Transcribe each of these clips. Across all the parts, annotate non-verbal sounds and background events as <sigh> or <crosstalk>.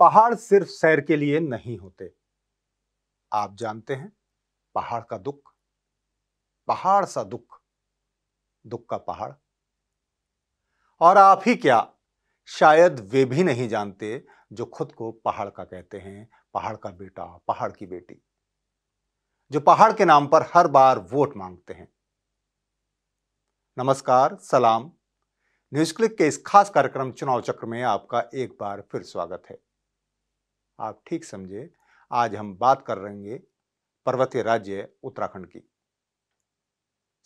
पहाड़ सिर्फ सैर के लिए नहीं होते आप जानते हैं पहाड़ का दुख पहाड़ सा दुख दुख का पहाड़ और आप ही क्या शायद वे भी नहीं जानते जो खुद को पहाड़ का कहते हैं पहाड़ का बेटा पहाड़ की बेटी जो पहाड़ के नाम पर हर बार वोट मांगते हैं नमस्कार सलाम न्यूज क्लिक के इस खास कार्यक्रम चुनाव चक्र में आपका एक बार फिर स्वागत है आप ठीक समझे आज हम बात कर रहे पर्वतीय राज्य उत्तराखंड की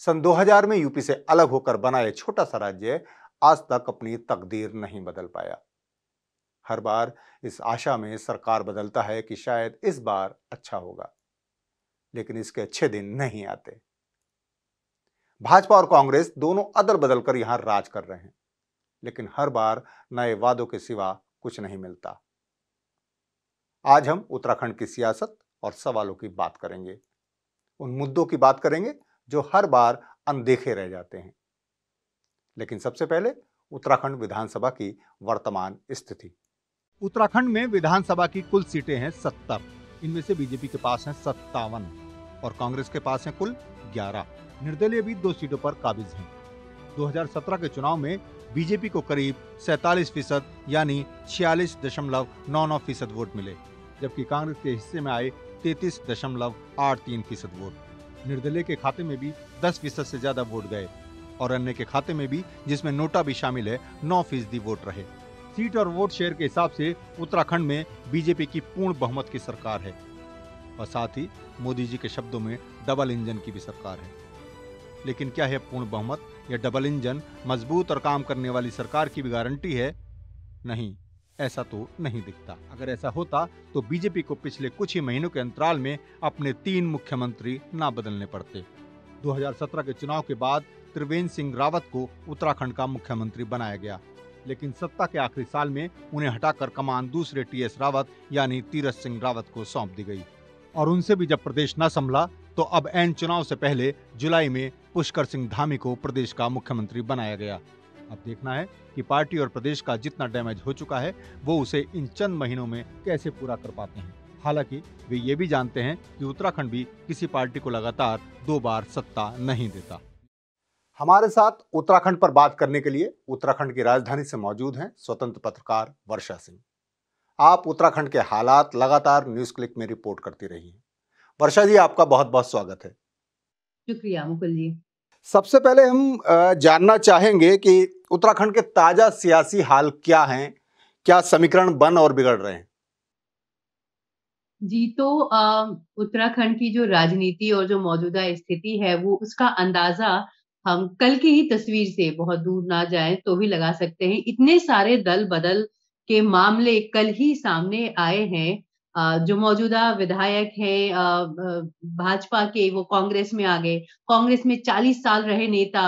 सन 2000 में यूपी से अलग होकर बना यह छोटा सा राज्य आज तक अपनी तकदीर नहीं बदल पाया हर बार इस आशा में सरकार बदलता है कि शायद इस बार अच्छा होगा लेकिन इसके अच्छे दिन नहीं आते भाजपा और कांग्रेस दोनों अदल बदल कर यहां राज कर रहे हैं लेकिन हर बार नए वादों के सिवा कुछ नहीं मिलता आज हम उत्तराखंड की सियासत और सवालों की बात करेंगे उन मुद्दों की बात करेंगे जो हर बार अनदेखे रह जाते हैं लेकिन सबसे पहले उत्तराखंड विधानसभा की वर्तमान स्थिति उत्तराखंड में विधानसभा की कुल सीटें हैं सत्तर इनमें से बीजेपी के पास हैं सत्तावन और कांग्रेस के पास है कुल ग्यारह निर्दलीय भी दो सीटों पर काबिज हैं 2017 के चुनाव में बीजेपी को करीब सैतालीस फीसद यानी छियालीस दशमलव नौ नौ फीसद वोट मिले जबकि कांग्रेस के हिस्से में आए तैतीस दशमलव आठ तीन फीसद वोट निर्दलीय के खाते में भी दस फीसद से ज्यादा वोट गए और अन्य के खाते में भी जिसमें नोटा भी शामिल है नौ फीसदी वोट रहे सीट और वोट शेयर के हिसाब से उत्तराखंड में बीजेपी की पूर्ण बहुमत की सरकार है और साथ ही मोदी जी के शब्दों में डबल इंजन की भी सरकार है लेकिन क्या है पूर्ण बहुमत यह डबल इंजन मजबूत और काम करने वाली सरकार की भी गारंटी है नहीं ऐसा तो नहीं दिखता अगर ऐसा होता तो बीजेपी को पिछले कुछ ही महीनों के अंतराल में अपने तीन मुख्यमंत्री ना बदलने पड़ते 2017 के चुनाव के बाद त्रिवेंद्र सिंह रावत को उत्तराखंड का मुख्यमंत्री बनाया गया लेकिन सत्ता के आखिरी साल में उन्हें हटाकर कमान दूसरे टीएस रावत यानी तीरथ सिंह रावत को सौंप दी गई और उनसे भी जब प्रदेश न संभला तो अब एन चुनाव से पहले जुलाई में पुष्कर सिंह धामी को प्रदेश का मुख्यमंत्री बनाया गया अब देखना है कि पार्टी और प्रदेश का जितना डैमेज हो चुका है वो उसे इन चंद महीनों में कैसे पूरा कर पाते हैं हालांकि वे ये भी जानते हैं कि उत्तराखंड भी किसी पार्टी को लगातार दो बार सत्ता नहीं देता हमारे साथ उत्तराखंड पर बात करने के लिए उत्तराखंड की राजधानी से मौजूद हैं स्वतंत्र पत्रकार वर्षा सिंह आप उत्तराखंड के हालात लगातार न्यूज क्लिक में रिपोर्ट करती रही हैं वर्षा जी आपका बहुत बहुत स्वागत है शुक्रिया मुकुल जी सबसे पहले हम जानना चाहेंगे कि उत्तराखंड के ताजा सियासी हाल क्या हैं क्या समीकरण बन और बिगड़ रहे हैं जी तो उत्तराखंड की जो राजनीति और जो मौजूदा स्थिति है वो उसका अंदाजा हम कल की ही तस्वीर से बहुत दूर ना जाए तो भी लगा सकते हैं इतने सारे दल बदल के मामले कल ही सामने आए हैं जो मौजूदा विधायक है भाजपा के वो कांग्रेस में आ गए कांग्रेस में 40 साल रहे नेता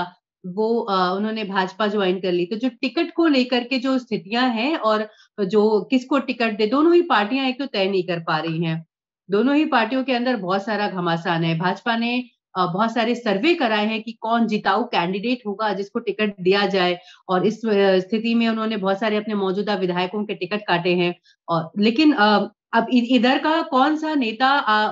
वो उन्होंने भाजपा ज्वाइन कर ली तो जो टिकट को लेकर के जो स्थितियां हैं और जो किसको टिकट दे दोनों ही पार्टियां एक तो तय नहीं कर पा रही हैं दोनों ही पार्टियों के अंदर बहुत सारा घमासान है भाजपा ने बहुत सारे सर्वे कराए हैं कि कौन जिताऊ कैंडिडेट होगा जिसको टिकट दिया जाए और इस स्थिति में उन्होंने बहुत सारे अपने मौजूदा विधायकों के टिकट काटे हैं और लेकिन अब इधर का कौन सा नेता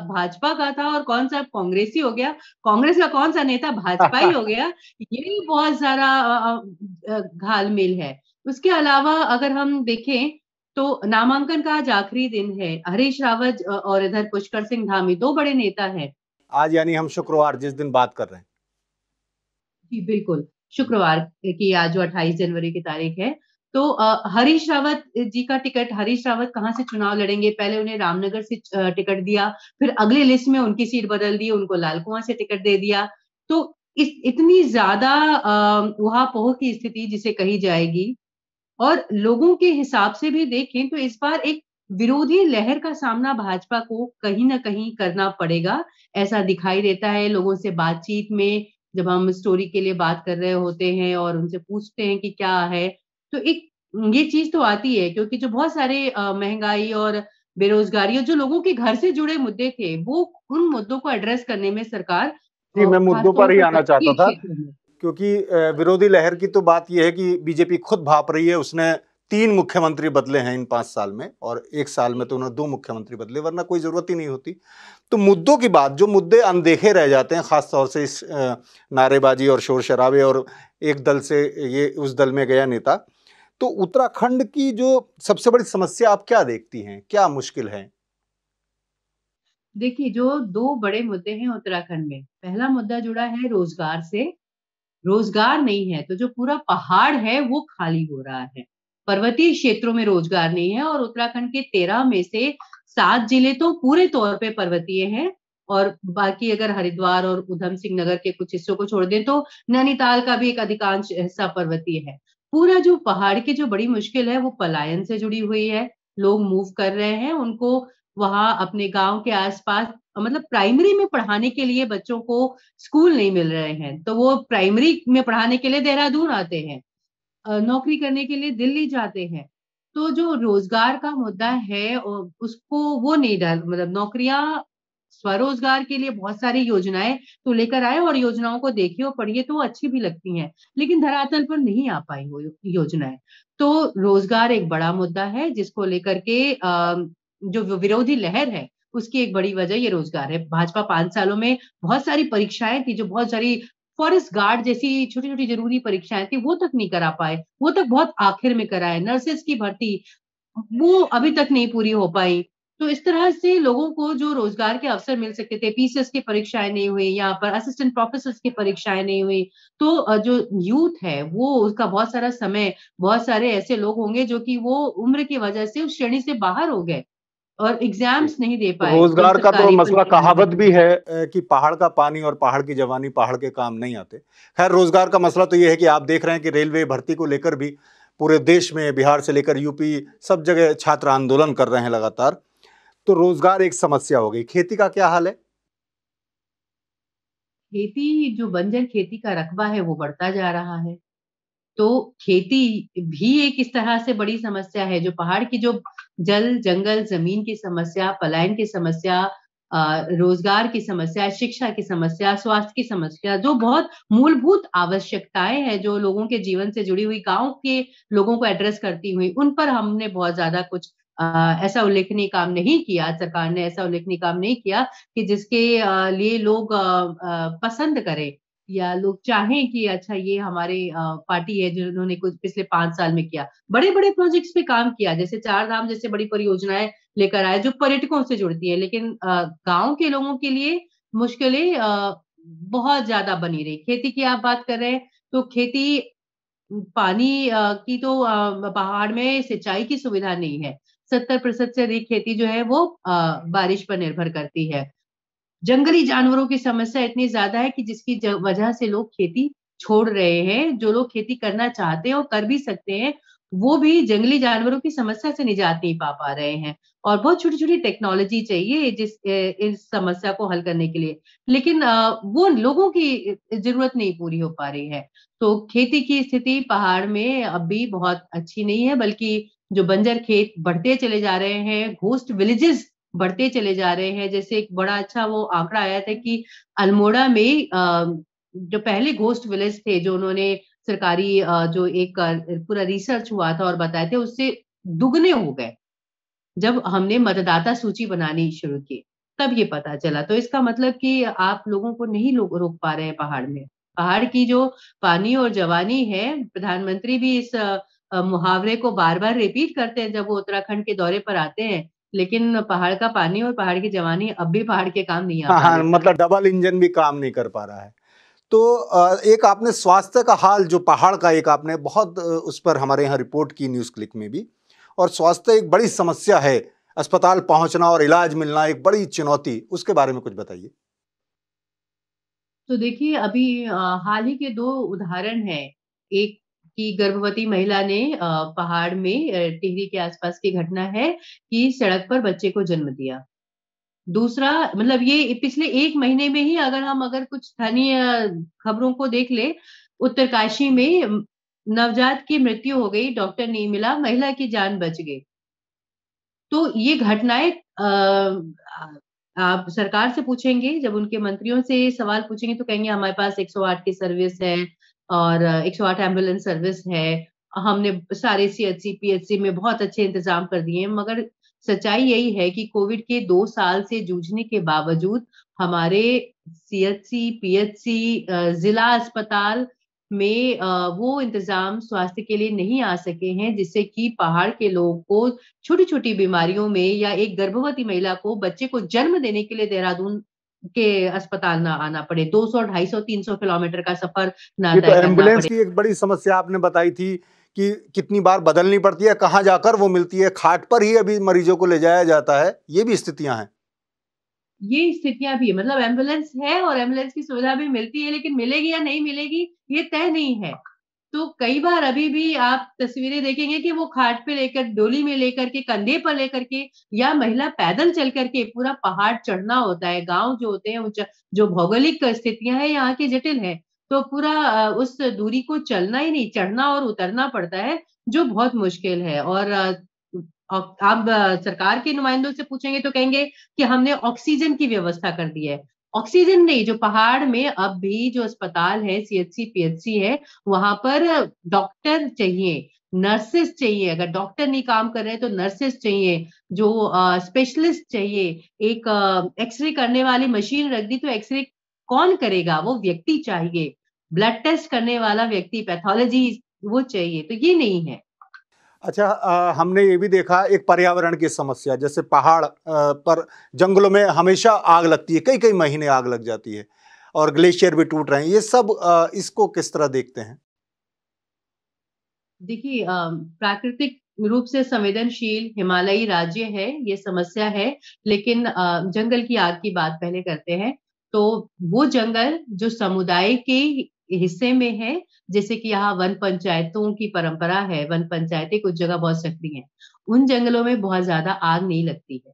भाजपा का था और कौन सा कांग्रेसी हो गया कांग्रेस का कौन सा नेता भाजपा ही हो गया ये बहुत सारा घालमेल है उसके अलावा अगर हम देखें तो नामांकन का आज आखिरी दिन है हरीश रावत और इधर पुष्कर सिंह धामी दो बड़े नेता हैं आज यानी हम शुक्रवार जिस दिन बात कर रहे हैं जी बिल्कुल शुक्रवार की आज जो 28 जनवरी की तारीख है तो हरीश रावत जी का टिकट हरीश रावत कहाँ से चुनाव लड़ेंगे पहले उन्हें रामनगर से टिकट दिया फिर अगले लिस्ट में उनकी सीट बदल दी उनको लालकुआ से टिकट दे दिया तो इस इतनी ज्यादा पोह की स्थिति जिसे कही जाएगी और लोगों के हिसाब से भी देखें तो इस बार एक विरोधी लहर का सामना भाजपा को कहीं ना कहीं करना पड़ेगा ऐसा दिखाई देता है लोगों से बातचीत में जब हम स्टोरी के लिए बात कर रहे होते हैं और उनसे पूछते हैं कि क्या है तो एक ये चीज तो आती है क्योंकि जो बहुत सारे महंगाई और बेरोजगारी और जो लोगों के घर से जुड़े मुद्दे थे वो उन मुद्दों को एड्रेस करने में सरकार जी मैं मुद्दों पर ही आना चाहता था क्योंकि विरोधी लहर की तो बात यह है कि बीजेपी खुद भाप रही है उसने तीन मुख्यमंत्री बदले हैं इन पांच साल में और एक साल में तो उन्होंने दो मुख्यमंत्री बदले वरना कोई ज़रूरत ही नहीं होती तो मुद्दों की बात जो मुद्दे अनदेखे रह जाते हैं ख़ास तौर से इस नारेबाजी और शोर शराबे और एक दल से ये उस दल में गया नेता तो उत्तराखंड की जो सबसे बड़ी समस्या आप क्या देखती हैं क्या मुश्किल है देखिए जो दो बड़े मुद्दे हैं उत्तराखंड में पहला मुद्दा जुड़ा है रोजगार से रोजगार नहीं है तो जो पूरा पहाड़ है वो खाली हो रहा है पर्वतीय क्षेत्रों में रोजगार नहीं है और उत्तराखंड के तेरह में से सात जिले तो पूरे तौर पे पर्वतीय हैं और बाकी अगर हरिद्वार और उधम सिंह नगर के कुछ हिस्सों को छोड़ दें तो नैनीताल का भी एक अधिकांश हिस्सा पर्वतीय है पूरा जो पहाड़ की जो बड़ी मुश्किल है वो पलायन से जुड़ी हुई है लोग मूव कर रहे हैं उनको वहाँ अपने गांव के आसपास मतलब प्राइमरी में पढ़ाने के लिए बच्चों को स्कूल नहीं मिल रहे हैं तो वो प्राइमरी में पढ़ाने के लिए देहरादून आते हैं नौकरी करने के लिए दिल्ली जाते हैं तो जो रोजगार का मुद्दा है उसको वो नहीं डाल मतलब नौकरियां स्वरोजगार के लिए बहुत सारी योजनाएं तो लेकर आए और योजनाओं को देखिए और पढ़िए तो अच्छी भी लगती हैं लेकिन धरातल पर नहीं आ पाई वो योजनाएं तो रोजगार एक बड़ा मुद्दा है जिसको लेकर के जो विरोधी लहर है उसकी एक बड़ी वजह ये रोजगार है भाजपा पांच सालों में बहुत सारी परीक्षाएं थी जो बहुत सारी फॉरेस्ट गार्ड जैसी छोटी छोटी जरूरी परीक्षाएं थी वो तक नहीं करा पाए वो तक बहुत आखिर में कराए नर्सेस की भर्ती वो अभी तक नहीं पूरी हो पाई तो इस तरह से लोगों को जो रोजगार के अवसर मिल सकते थे पीसीएस की परीक्षाएं नहीं हुई यहाँ पर असिस्टेंट प्रोफेसर की परीक्षाएं नहीं हुई तो जो यूथ है वो उसका बहुत सारा समय बहुत सारे ऐसे लोग होंगे जो कि वो उम्र की वजह से उस श्रेणी से बाहर हो गए और एग्जाम्स नहीं दे पाए रोजगार का तो मसला कहावत भी है कि पहाड़ का पानी और पहाड़ की जवानी पहाड़ के काम नहीं आते खैर रोजगार का मसला तो ये है कि आप देख रहे हैं कि रेलवे भर्ती को लेकर भी पूरे देश में बिहार से लेकर यूपी सब जगह छात्र आंदोलन कर रहे हैं लगातार तो रोजगार एक समस्या हो गई खेती का क्या हाल है खेती जो बंजर खेती का रकबा है वो बढ़ता जा रहा है तो खेती भी एक इस तरह से बड़ी समस्या है जो पहाड़ की जो जल जंगल जमीन की समस्या पलायन की समस्या रोजगार की समस्या शिक्षा की समस्या स्वास्थ्य की समस्या जो बहुत मूलभूत आवश्यकताएं हैं जो लोगों के जीवन से जुड़ी हुई गांव के लोगों को एड्रेस करती हुई उन पर हमने बहुत ज्यादा कुछ ऐसा उल्लेखनीय काम नहीं किया सरकार ने ऐसा उल्लेखनीय काम नहीं किया कि जिसके लिए लोग पसंद करें या लोग चाहें कि अच्छा ये हमारे पार्टी है जिन्होंने कुछ पिछले पांच साल में किया बड़े बड़े प्रोजेक्ट्स पे काम किया जैसे चार धाम जैसे बड़ी परियोजनाएं लेकर आए जो पर्यटकों से जुड़ती है लेकिन गांव के लोगों के लिए मुश्किलें बहुत ज्यादा बनी रही खेती की आप बात कर रहे हैं तो खेती पानी की तो पहाड़ में सिंचाई की सुविधा नहीं है सत्तर प्रतिशत से अधिक खेती जो है वो आ, बारिश पर निर्भर करती है जंगली जानवरों की समस्या इतनी ज्यादा है कि जिसकी वजह से लोग खेती छोड़ रहे हैं जो लोग खेती करना चाहते हैं और कर भी सकते हैं वो भी जंगली जानवरों की समस्या से निजात नहीं पा पा रहे हैं और बहुत छोटी छोटी टेक्नोलॉजी चाहिए जिस इस समस्या को हल करने के लिए लेकिन वो लोगों की जरूरत नहीं पूरी हो पा रही है तो खेती की स्थिति पहाड़ में अब भी बहुत अच्छी नहीं है बल्कि जो बंजर खेत बढ़ते चले जा रहे हैं घोस्ट विलेजेस बढ़ते चले जा रहे हैं जैसे एक बड़ा अच्छा वो आंकड़ा आया था कि अल्मोड़ा में जो पहले घोस्ट विलेज थे जो उन्होंने सरकारी जो एक पूरा रिसर्च हुआ था और बताए थे उससे दुगने हो गए जब हमने मतदाता सूची बनानी शुरू की तब ये पता चला तो इसका मतलब कि आप लोगों को नहीं लो, रोक पा रहे हैं पहाड़ में पहाड़ की जो पानी और जवानी है प्रधानमंत्री भी इस मुहावरे को बार बार रिपीट करते हैं जब वो उत्तराखंड के दौरे पर आते हैं लेकिन पहाड़ का पानी और पहाड़ की जवानी अब भी पहाड़ के काम नहीं आ रहा हाँ, हाँ मतलब डबल इंजन भी काम नहीं कर पा रहा है तो एक आपने स्वास्थ्य का हाल जो पहाड़ का एक आपने बहुत उस पर हमारे यहाँ रिपोर्ट की न्यूज़ क्लिक में भी और स्वास्थ्य एक बड़ी समस्या है अस्पताल पहुंचना और इलाज मिलना एक बड़ी चुनौती उसके बारे में कुछ बताइए तो देखिए अभी हाल ही के दो उदाहरण है एक की गर्भवती महिला ने पहाड़ में टिहरी के आसपास की घटना है कि सड़क पर बच्चे को जन्म दिया दूसरा मतलब ये पिछले एक महीने में ही अगर हम अगर कुछ स्थानीय खबरों को देख ले उत्तरकाशी में नवजात की मृत्यु हो गई डॉक्टर नहीं मिला महिला की जान बच गई तो ये घटनाएं आप सरकार से पूछेंगे जब उनके मंत्रियों से सवाल पूछेंगे तो कहेंगे हमारे पास 108 की सर्विस है और 108 एम्बुलेंस सर्विस है हमने सारे C H C P H C में बहुत अच्छे इंतजाम कर दिए मगर सच्चाई यही है कि कोविड के दो साल से जूझने के बावजूद हमारे C H C P H C जिला अस्पताल में वो इंतजाम स्वास्थ्य के लिए नहीं आ सके हैं जिससे कि पहाड़ के लोगों को छोटी छोटी बीमारियों में या एक गर्भवती महिला को बच्चे को जन्म देने के लिए देहरादून के अस्पताल ना आना पड़े 200 250 300 किलोमीटर का सफर ना तो एम्बुलेंस की एक बड़ी समस्या आपने बताई थी कि कितनी बार बदलनी पड़ती है कहाँ जाकर वो मिलती है खाट पर ही अभी मरीजों को ले जाया जाता है ये भी स्थितियां हैं ये स्थितियां भी है मतलब एम्बुलेंस है और एम्बुलेंस की सुविधा भी मिलती है लेकिन मिलेगी या नहीं मिलेगी ये तय नहीं है तो कई बार अभी भी आप तस्वीरें देखेंगे कि वो खाट पे लेकर डोली में लेकर के कंधे पर लेकर के या महिला पैदल चल करके पूरा पहाड़ चढ़ना होता है गांव जो होते हैं जो भौगोलिक स्थितियां हैं यहाँ की जटिल है तो पूरा उस दूरी को चलना ही नहीं चढ़ना और उतरना पड़ता है जो बहुत मुश्किल है और आप सरकार के नुमाइंदों से पूछेंगे तो कहेंगे कि हमने ऑक्सीजन की व्यवस्था कर दी है ऑक्सीजन नहीं जो पहाड़ में अब भी जो अस्पताल है सीएचसी पीएचसी है वहां पर डॉक्टर चाहिए नर्सेस चाहिए अगर डॉक्टर नहीं काम कर रहे हैं तो नर्सेस चाहिए जो स्पेशलिस्ट चाहिए एक एक्सरे करने वाली मशीन रख दी तो एक्सरे कौन करेगा वो व्यक्ति चाहिए ब्लड टेस्ट करने वाला व्यक्ति पैथोलॉजी वो चाहिए तो ये नहीं है अच्छा आ, हमने ये भी देखा एक पर्यावरण की समस्या जैसे पहाड़ आ, पर जंगलों में हमेशा आग लगती है कई कई महीने आग लग जाती है और ग्लेशियर भी टूट रहे हैं ये सब आ, इसको किस तरह देखते हैं देखिए प्राकृतिक रूप से संवेदनशील हिमालयी राज्य है ये समस्या है लेकिन जंगल की आग की बात पहले करते हैं तो वो जंगल जो समुदाय के हिस्से में है जैसे कि यहाँ वन पंचायतों की परंपरा है वन पंचायतें कुछ जगह बहुत सक्रिय हैं उन जंगलों में बहुत ज्यादा आग नहीं लगती है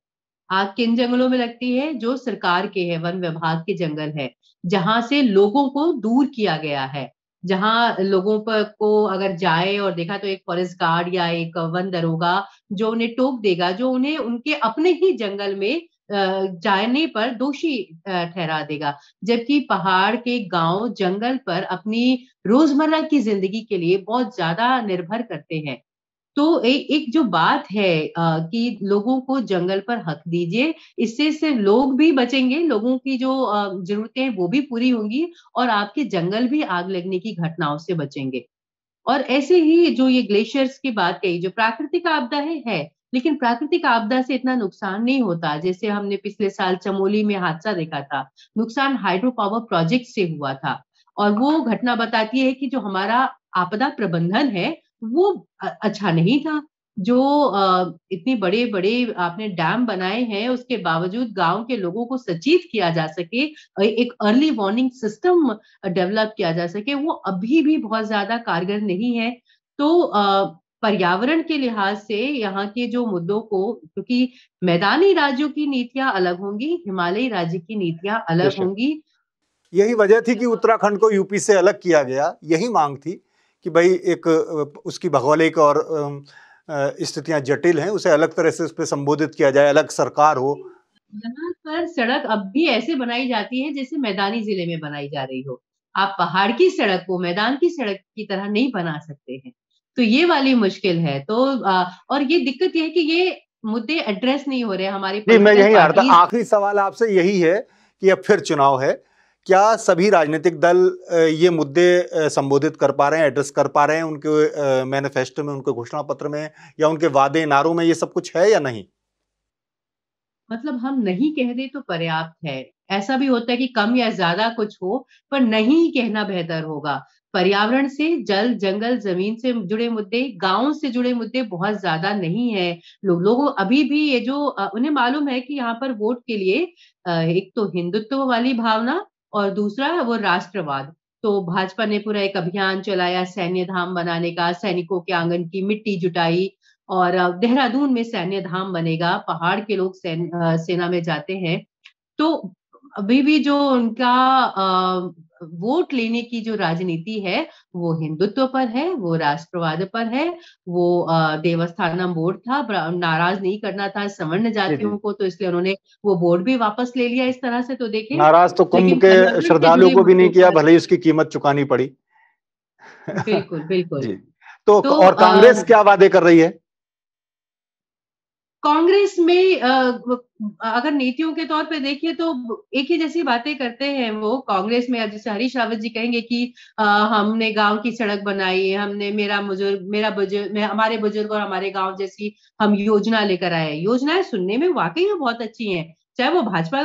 आग किन जंगलों में लगती है जो सरकार के है वन विभाग के जंगल है जहां से लोगों को दूर किया गया है जहां लोगों पर को अगर जाए और देखा तो एक फॉरेस्ट गार्ड या एक वन दरोगा जो उन्हें टोक देगा जो उन्हें उनके अपने ही जंगल में जाने पर दोषी ठहरा देगा जबकि पहाड़ के गांव जंगल पर अपनी रोजमर्रा की जिंदगी के लिए बहुत ज्यादा निर्भर करते हैं तो ए, एक जो बात है आ, कि लोगों को जंगल पर हक दीजिए इससे से लोग भी बचेंगे लोगों की जो जरूरतें हैं वो भी पूरी होंगी और आपके जंगल भी आग लगने की घटनाओं से बचेंगे और ऐसे ही जो ये ग्लेशियर्स की बात कही जो प्राकृतिक आपदा है, है लेकिन प्राकृतिक आपदा से इतना नुकसान नहीं होता जैसे हमने पिछले साल चमोली में हादसा देखा था नुकसान हाइड्रो पावर प्रोजेक्ट से हुआ था और वो घटना बताती है कि जो हमारा आपदा प्रबंधन है वो अच्छा नहीं था जो इतने बड़े बड़े आपने डैम बनाए हैं उसके बावजूद गांव के लोगों को सचेत किया जा सके एक अर्ली वार्निंग सिस्टम डेवलप किया जा सके वो अभी भी बहुत ज्यादा कारगर नहीं है तो पर्यावरण के लिहाज से यहाँ के जो मुद्दों को क्योंकि मैदानी राज्यों की नीतियां अलग होंगी हिमालयी राज्य की नीतियां अलग होंगी यही वजह थी कि उत्तराखंड को यूपी से अलग किया गया यही मांग थी कि भाई एक उसकी भौगोलिक और स्थितियां जटिल हैं उसे अलग तरह से उस पर संबोधित किया जाए अलग सरकार हो यहाँ पर सड़क अब भी ऐसे बनाई जाती है जैसे मैदानी जिले में बनाई जा रही हो आप पहाड़ की सड़क को मैदान की सड़क की तरह नहीं बना सकते हैं तो ये वाली मुश्किल है तो आ, और ये दिक्कत ये है कि ये मुद्दे एड्रेस नहीं हो रहे हमारी मैं यही आखिरी सवाल आपसे यही है कि अब फिर चुनाव है क्या सभी राजनीतिक दल ये मुद्दे संबोधित कर पा रहे हैं एड्रेस कर पा रहे हैं उनके मैनिफेस्टो में उनके घोषणा पत्र में या उनके वादे नारों में ये सब कुछ है या नहीं मतलब हम नहीं कह दे तो पर्याप्त है ऐसा भी होता है कि कम या ज्यादा कुछ हो पर नहीं कहना बेहतर होगा पर्यावरण से जल जंगल जमीन से जुड़े मुद्दे गांव से जुड़े मुद्दे बहुत ज्यादा नहीं है लोग लोगों अभी भी ये जो उन्हें मालूम है कि यहाँ पर वोट के लिए एक तो हिंदुत्व वाली भावना और दूसरा वो राष्ट्रवाद तो भाजपा ने पूरा एक अभियान चलाया सैन्य धाम बनाने का सैनिकों के आंगन की मिट्टी जुटाई और देहरादून में सैन्य धाम बनेगा पहाड़ के लोग सेन, सेना में जाते हैं तो अभी भी जो उनका वोट लेने की जो राजनीति है वो हिंदुत्व पर है वो राष्ट्रवाद पर है वो देवस्थानम बोर्ड था नाराज नहीं करना था सवर्ण जातियों को तो इसलिए उन्होंने वो बोर्ड भी वापस ले लिया इस तरह से तो देखिए नाराज तो कुंभ के श्रद्धालुओं को भी नहीं किया भले ही उसकी कीमत चुकानी पड़ी बिल्कुल बिल्कुल <laughs> तो, तो और कांग्रेस क्या वादे कर रही है कांग्रेस में अगर नीतियों के तौर पे देखिए तो एक ही जैसी बातें करते हैं वो कांग्रेस में अब जैसे हरीश रावत जी कहेंगे कि हमने गांव की सड़क बनाई हमने मेरा बुजुर्ग मेरा बुजुर्ग हमारे बुजुर्ग और हमारे गांव जैसी हम योजना लेकर आए योजनाएं सुनने में वाकई में बहुत अच्छी हैं चाहे वो भाजपा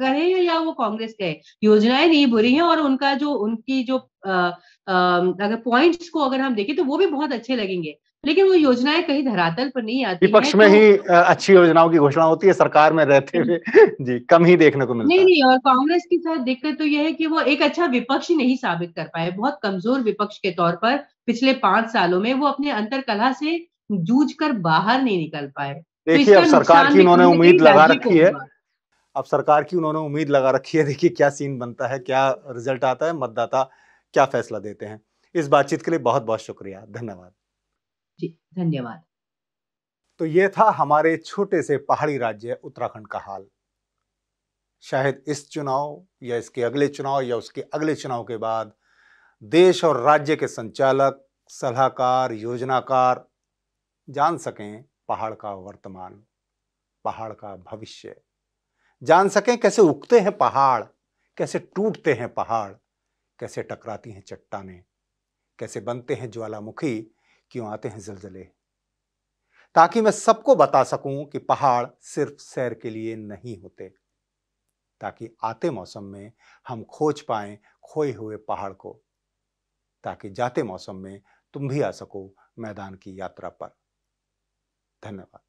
कहे या वो कांग्रेस कहे योजनाएं नहीं बुरी हैं और उनका जो उनकी जो अगर पॉइंट्स को अगर हम देखें तो वो भी बहुत अच्छे लगेंगे लेकिन वो योजनाएं कहीं धरातल पर नहीं आती विपक्ष में तो, ही अच्छी योजनाओं की घोषणा होती है सरकार में रहते हुए हम्म। जी कम ही देखने को मिलता नहीं नहीं और कांग्रेस के साथ दिक्कत तो यह है कि वो एक अच्छा विपक्ष नहीं साबित कर पाए बहुत कमजोर विपक्ष के तौर पर पिछले पांच सालों में वो अपने अंतर कला से जूझ कर बाहर नहीं निकल पाए तो देखिए अब सरकार की उन्होंने उम्मीद लगा रखी है अब सरकार की उन्होंने उम्मीद लगा रखी है देखिए क्या सीन बनता है क्या रिजल्ट आता है मतदाता क्या फैसला देते हैं इस बातचीत के लिए बहुत बहुत शुक्रिया धन्यवाद जी धन्यवाद तो ये था हमारे छोटे से पहाड़ी राज्य उत्तराखंड का हाल शायद इस चुनाव या इसके अगले चुनाव या उसके अगले चुनाव के बाद देश और राज्य के संचालक सलाहकार योजनाकार जान सकें पहाड़ का वर्तमान पहाड़ का भविष्य जान सकें कैसे उगते हैं पहाड़ कैसे टूटते हैं पहाड़ कैसे टकराती हैं चट्टाने कैसे बनते हैं ज्वालामुखी क्यों आते हैं जलजले ताकि मैं सबको बता सकूं कि पहाड़ सिर्फ सैर के लिए नहीं होते ताकि आते मौसम में हम खोज पाएं खोए हुए पहाड़ को ताकि जाते मौसम में तुम भी आ सको मैदान की यात्रा पर धन्यवाद